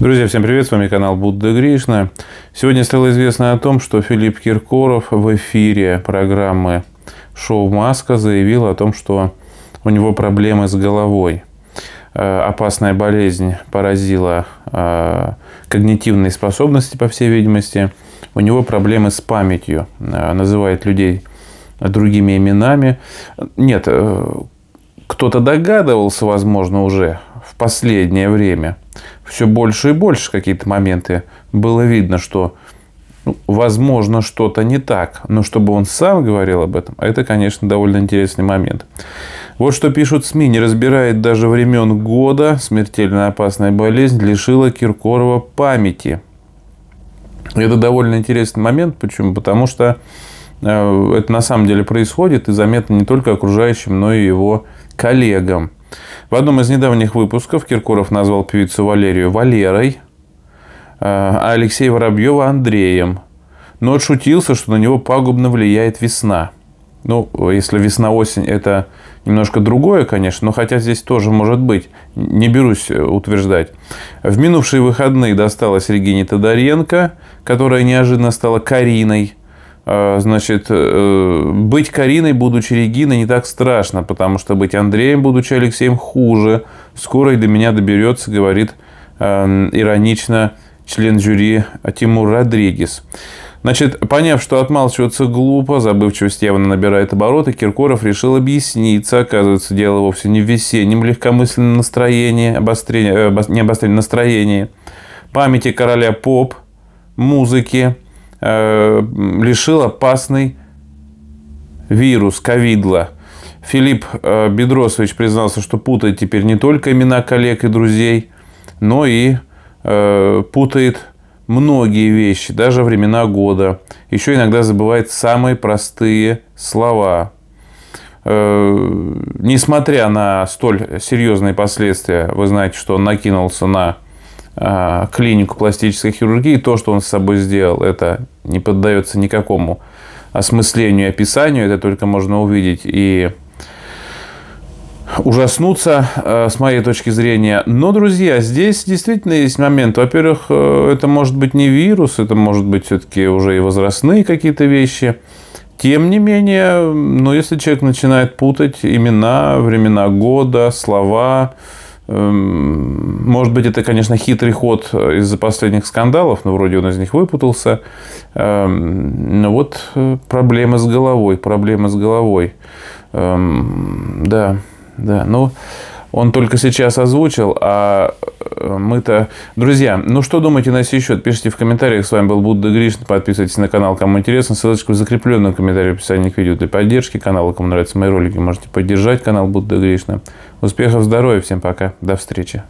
Друзья, всем привет, с вами канал Будда Гришна. Сегодня стало известно о том, что Филипп Киркоров в эфире программы «Шоу Маска» заявил о том, что у него проблемы с головой. Э, опасная болезнь поразила э, когнитивные способности, по всей видимости. У него проблемы с памятью. Э, называет людей другими именами. Нет, кто-то догадывался, возможно, уже в последнее время. Все больше и больше какие-то моменты было видно, что ну, возможно что-то не так. Но чтобы он сам говорил об этом, это, конечно, довольно интересный момент. Вот что пишут СМИ. Не разбирает даже времен года. Смертельно опасная болезнь лишила Киркорова памяти. Это довольно интересный момент. Почему? Потому что Э, это на самом деле происходит и заметно не только окружающим, но и его коллегам. В одном из недавних выпусков Киркоров назвал певицу Валерию Валерой, э, а Алексея Воробьева Андреем. Но отшутился, что на него пагубно влияет весна. Ну, если весна-осень – это немножко другое, конечно, но хотя здесь тоже может быть, не берусь э, утверждать. В минувшие выходные досталась Регине Тодоренко, которая неожиданно стала Кариной – Э, значит, э, быть Кариной, будучи Региной, не так страшно, потому что быть Андреем, будучи Алексеем, хуже. Скоро и до меня доберется, говорит э, иронично член жюри Тимур Родригес. Значит, поняв, что отмалчиваться глупо, забывчивость явно набирает обороты, Киркоров решил объясниться. Оказывается, дело вовсе не в весеннем легкомысленном настроении, обострении, э, не обострении, настроении, памяти короля поп, музыки – Э, лишил опасный вирус, ковидла. Филипп э, Бедросович признался, что путает теперь не только имена коллег и друзей, но и э, путает многие вещи, даже времена года. Еще иногда забывает самые простые слова. несмотря на столь серьезные последствия, вы знаете, что он накинулся на а, клинику пластической хирургии, то, что он с собой сделал, это не поддается никакому осмыслению и описанию, это только можно увидеть и ужаснуться, а, с моей точки зрения. Но, друзья, здесь действительно есть момент. Во-первых, э, это может быть не вирус, это может быть все-таки уже и возрастные какие-то вещи. Тем не менее, ну, если человек начинает путать имена, времена года, слова, Эм, может быть, это, конечно, хитрый ход из-за последних скандалов, но вроде он из них выпутался. Эм, но вот э, проблема с головой, проблема с головой. Эм, да, да, но ну, он только сейчас озвучил, а Э, мы-то... Друзья, ну что думаете на сей счет? Пишите в комментариях. С вами был Будда Гришин. Подписывайтесь на канал, кому интересно. Ссылочка в закрепленном комментарии в описании к видео для поддержки канала. Кому нравятся мои ролики, можете поддержать канал Будда Гришна. Успехов, здоровья. Всем пока. До встречи.